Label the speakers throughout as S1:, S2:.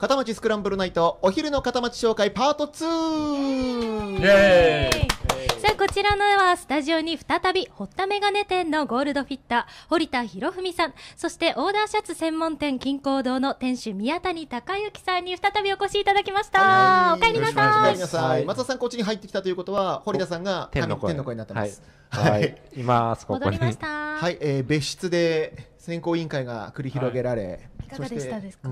S1: 片町スクランブルナイトお昼の片町紹介パート2イエー
S2: イさあこちらのはスタジオに再び堀田メガネ店のゴールドフィッター堀田博文さんそしてオーダーシャツ専門店金光堂の店主宮谷孝之さんに再びお越しいただきました、はい、おかえ
S1: りなさいなさい、松田さんこっちに入ってきたということは堀田さんが天の声になってます、はい、はい、
S3: いますここにはい、え
S1: ー、別室で選考委員会が繰り広げられ、はい、
S2: いかがでしたですか、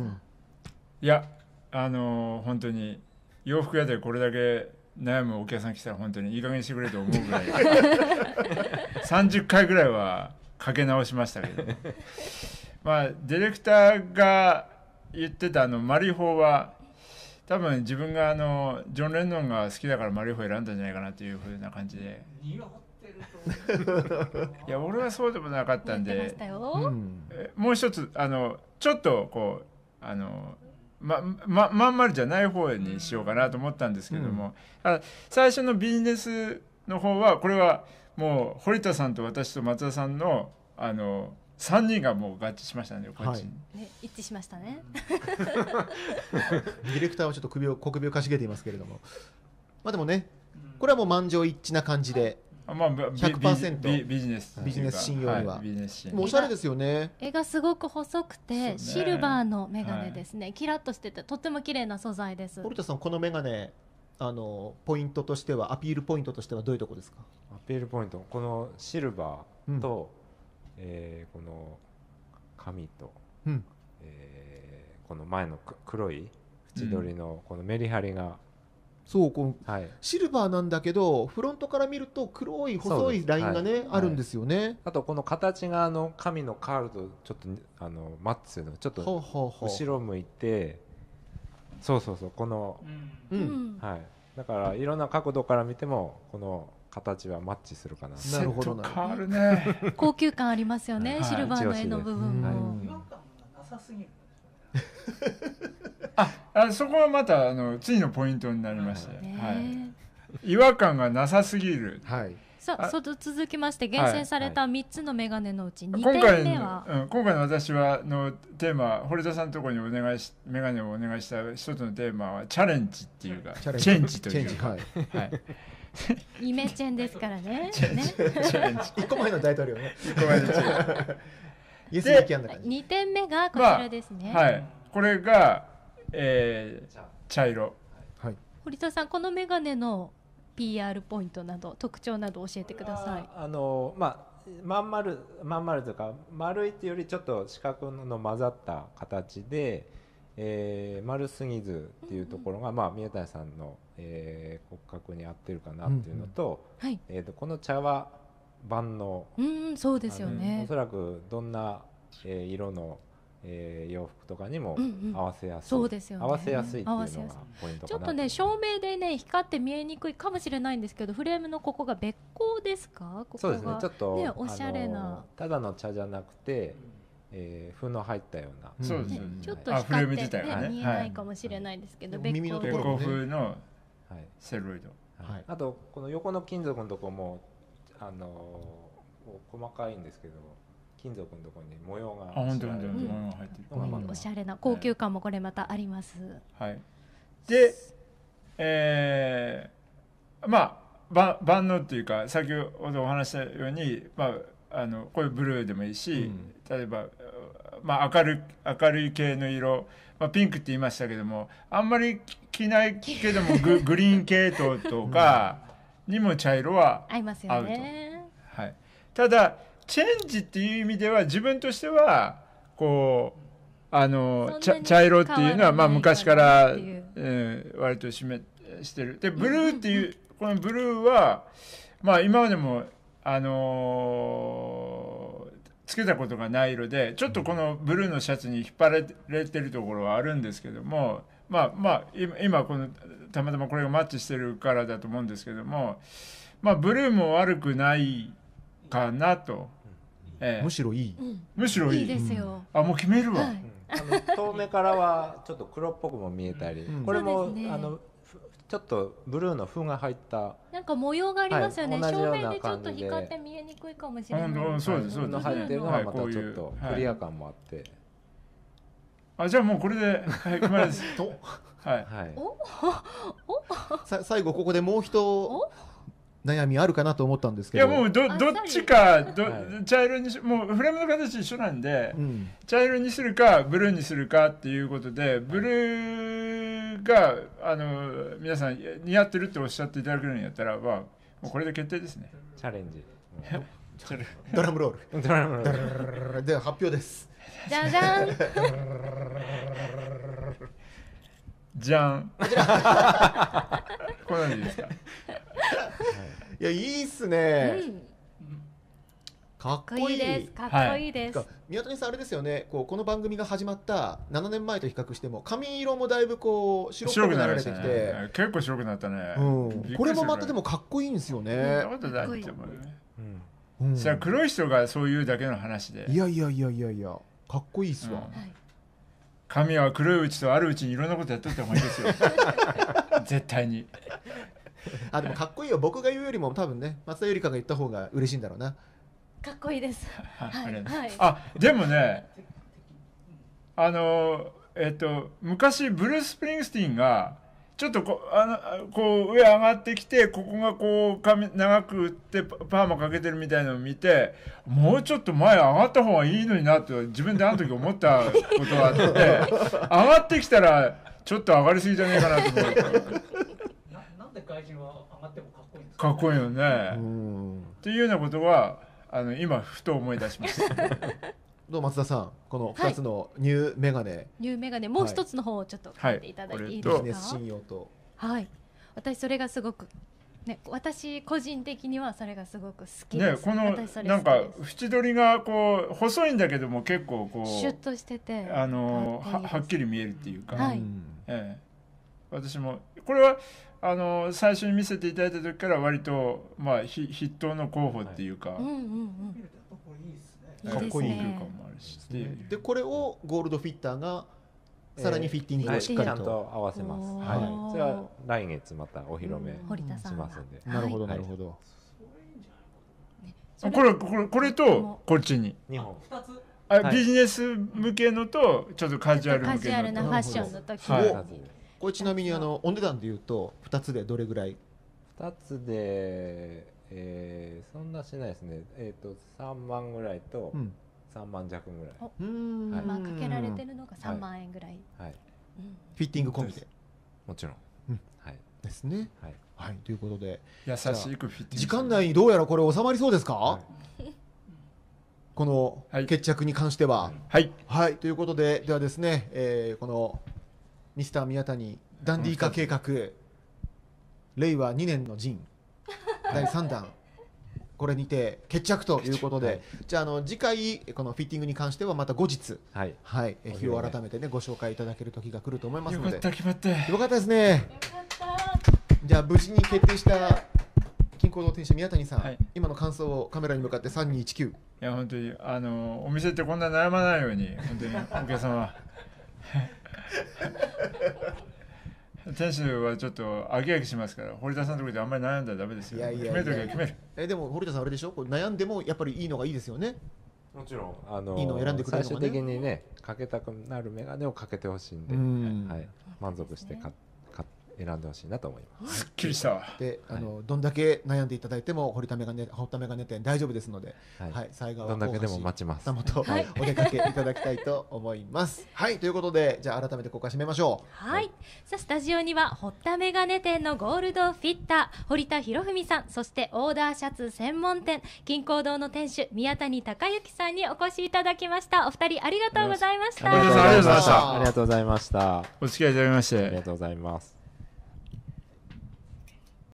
S4: いやあのー、本当に洋服屋でこれだけ悩むお客さん来たら本当にいい加減してくれと思うぐらい30 回ぐらいはかけ直しましたけどまあディレクターが言ってたあのマリホは多分自分があのジョン・レンノンが好きだからマリホ選んだんじゃないかなというふうな感じで。いや俺はそうでもなかったんで、もう一つあのちょっとこうあのまままん丸じゃない方にしようかなと思ったんですけども、うん、最初のビジネスの方はこれはもう堀田さんと私と松田さんのあの3人がもう合致しましたね、はい、
S2: ね一致しましたね デ
S1: ィレクターはちょっと首を小首をかしげていますけれどもまあでもねこれはもう満場一致な感じでまあ、100%ビビジネスビジネス信用は、はい、もうおしゃれですよね
S2: 絵がすごく細くて、ね、シルバーの眼鏡ですね、はい、キラッとしててとっても綺麗な素材です堀田さ
S1: んこの眼鏡あのポイントとしてはアピ
S3: ールポイントとしてはどういうとこですかアピールポイントこのシルバーと、うん、えー、この紙と、うん、えー、この前の黒い縁取りのこのメリハリが、うんそうこの、はい、シルバーなんだけどフロントから見ると黒い細いラインがね、はい、あるんですよね、はい、あとこの形があの神のカールとちょっとあのマッツのちょっと後ろ向いてそうそうそうこの、うん、はい、だからいろんな角度から見てもこの形はマッチするかななるほど変わる
S2: ね 高級感ありますよね、シルバーの絵の部分も、違和感がなさすぎる
S4: ああそこはまたあの次のポイントになりまして、はい、違和感がなさすぎる。はいさあそ
S2: 続きまして厳選された三つの眼鏡のうち二点目は、はいはい、今回の,、
S4: うん、今回の私はのテーマ堀田さんのところにお願いし眼鏡をお願いした一つのテーマはチャレンジっていうかチェンジというか。はい、はい
S2: イメチェンですからね。一個前の大統領ね。一個前の。二点目がこちらですね。まあ、はい。
S4: これがえー、茶色、はい、
S2: 堀田さんこの眼鏡の PR ポイントなど特徴など教えてください
S3: あのまあまん丸まん丸というか丸いっていうよりちょっと四角の混ざった形で、えー、丸すぎずっていうところが、うんうん、まあ、宮谷さんの、えー、骨格に合ってるかなっていうのとうんうん、はいえーと、とこの茶は万能
S2: うんそうですよねおそら
S3: くどんな、えー、色のえー、洋服とかにも合わせやすい、うんうん、そうですよね、合わせやすいっていうのがポイントちょっとね
S2: 照明でね光って見えにくいかもしれないんですけどフレームのここが別光ですかここそうですねちょっと、ね、おしゃれな
S3: ただの茶じゃなくて、えー、風の入ったような、うん、そうですね、ちょっと光ってね、ねね、見えないか
S2: もしれないですけど、はい、耳のところ、ね、風の
S3: セロイド、はい、はい、あとこの横の金属のとこもあのー、細かいんですけど
S4: 金属のところに模様が入ってる、うん、おし
S2: ゃれな高級感もこれまたあります、
S4: はい、でえー、まあ万能っていうか先ほどお話したように、まあ、あのこういうブルーでもいいし、うん、例えば、まあ、明る明るい系の色、まあ、ピンクって言いましたけどもあんまり着ないけども ググリーン系統とかにも茶色は合合い
S2: ますよね、
S4: はい、ただチェンジっていう意味では自分としてはこうあの茶色っていうのはまあ昔からうん、割としめしてるでブルーっていうこのブルーはまあ今までもあのー、つけたことがない色でちょっとこのブルーのシャツに引っ張られてるところはあるんですけどもまあまあ今このたまたまこれがマッチしてるからだと思うんですけどもまあブルーも悪くないかなと。ええ、むしろいい、う
S3: ん、むしろいいですよ、
S4: うん、あもう決めるわ、は
S3: い、遠目からはちょっと黒っぽくも見えたり、これも、ね、あのちょっとブルーの風が入ったなん
S2: か模様がありますよね、はい、正面でちょっと光って見えにくいかもしれ
S3: ない、そうですそうです入ってるのがまたちょっとクリア感もあって、
S4: あじゃあもうこれで、はい、決まりです。と、はい。はい。お、お、さ最後ここでもう一
S1: 悩みあるかなと思ったんですけどいやもう
S4: どどっちかど、はい、茶色にもうフレームの形一緒なんで、うん、茶色にするかブルーにするかっていうことでブルーがあの皆さん似合ってるっておっしゃっていただけるんやったら、まあ、これで決定ですねチャレンジドラムロール ドラムロールでは発表ですじゃんじゃん じゃん これ何ですか いやいいっすね、うん、かっこいいですかっ
S1: こいいです、はい、宮谷さんあれですよねこうこの番組が始まった7年前と比較しても髪色もだいぶこう白くなられてきて、ね、
S4: 結構白くなったね、うん、これもまたでもかっこいいんですよね、うん、いいうん、それ黒い人がそういうだけの話でいやいやいやいやいやかっこいいっすわ、うん髪は黒いうちとあるうちにいろんなことやっとった方がいいですよ 絶対に あでもかっこいいよ
S1: 僕が言うよりも多分ね松田ゆり香が言った方が嬉しいんだろうな
S2: かっこいいですはい、はい、
S4: あでもねあのえっと昔ブルース・プリングスティンがちょっとこあのこう上上がってきてここがこう髪長く打ってパーマかけてるみたいのを見てもうちょっと前上がった方がいいのになって自分であの時思ったことがあって 上がってきたらちょっと上がりすぎじゃねえかなと思って。外人は上がってもかっこいいですか、かっこいいよね、うん、っていうようなことはあの今ふと思い出しました どう松田さんこの2つのニューメガネ、はい、
S2: ニューメガネもう一つの方をちょっと書いていただいていいですか、はい、信用とはい私それがすごくね、私個人的にはそれがすごく好きです、
S4: ね、このなんか縁取りがこう細いんだけども結構こうシュッ
S2: としててあ
S4: のははっきり見えるっていうか、はいええ、私もこれはあの最初に見せていただいた時から割と、まあ、ひ筆頭の候補っていうか、はいうん
S2: うんうん、かっ
S4: こいい空間もあるしで、ね、で
S1: これをゴールドフィッターがさらにフィッティングをし
S3: っかりと,、えーはい、と合わせます、はい、じゃは来月またお披露目しますんで、うん、なるほどなるほど、はい、これこ
S4: れこれとこっちに2本あ、ビジネス向けのとちょっとカジュアル向けのとカジュアルなファッションの時、
S1: は
S3: いこれちなみにあのお値段でいうと2つでどれぐらい2つで、えー、そんなしないですね、えーと、3万ぐらいと3万弱ぐらい、
S2: うんはい、今かけられてるのが3万円ぐらい、はい、はいうん、
S3: フィッティング込みでもちろん、うん、はい、ですね、はいはい、ということで優しく
S1: フィッティング時間内にどうやらこれ収まりそうですか、はいこの決着に関しては、はい、はい、はい、ということでではですね、えー、このミスター宮谷ダンディー化計画令和2年の陣 第3弾これにて決着ということで、はい、じゃあの次回このフィッティングに関してはまた後日はい、はい、日を改めてねご紹介いただける時が来ると思いますのでよかった決まってよかったですねじゃあ無事に決定した
S4: 金庫動店主宮谷さん、はい、今の感想をカメラに向かって3219いや本当にあのお店ってこんな悩まないように本当にお客様店 主はちょっとあげあげしますから堀田さんのところであんまり悩んだらダメですよいやいや決める時は決めるえでも堀田さんあれでしょこれ悩んでもやっぱりいいのがいいですよねもちろん
S3: あのいいのを選んでくれるのがね最終的にねかけたくなる眼鏡をかけてほしいんで、はい、満足して買って選んでほしいなと思います。すっきりした。で、
S1: あの、はい、どんだけ悩んでいただいても、堀ためがね、堀ためがね店大丈夫ですので、はい、はい、はどんだけでも待ちます。とお出かけいただきたいと思います。はい、ということで、じゃあ改めてここは締めましょう。
S2: はい。さあスタジオには堀たメガネ店のゴールドフィッター堀田博文さん、そしてオーダーシャツ専門店金光堂の店主宮谷隆之さんにお越しいただきました。お二人ありがとうございました。ありがとうございました。あ
S3: りがとうございました。お付き合いいただきましてありがとうございます。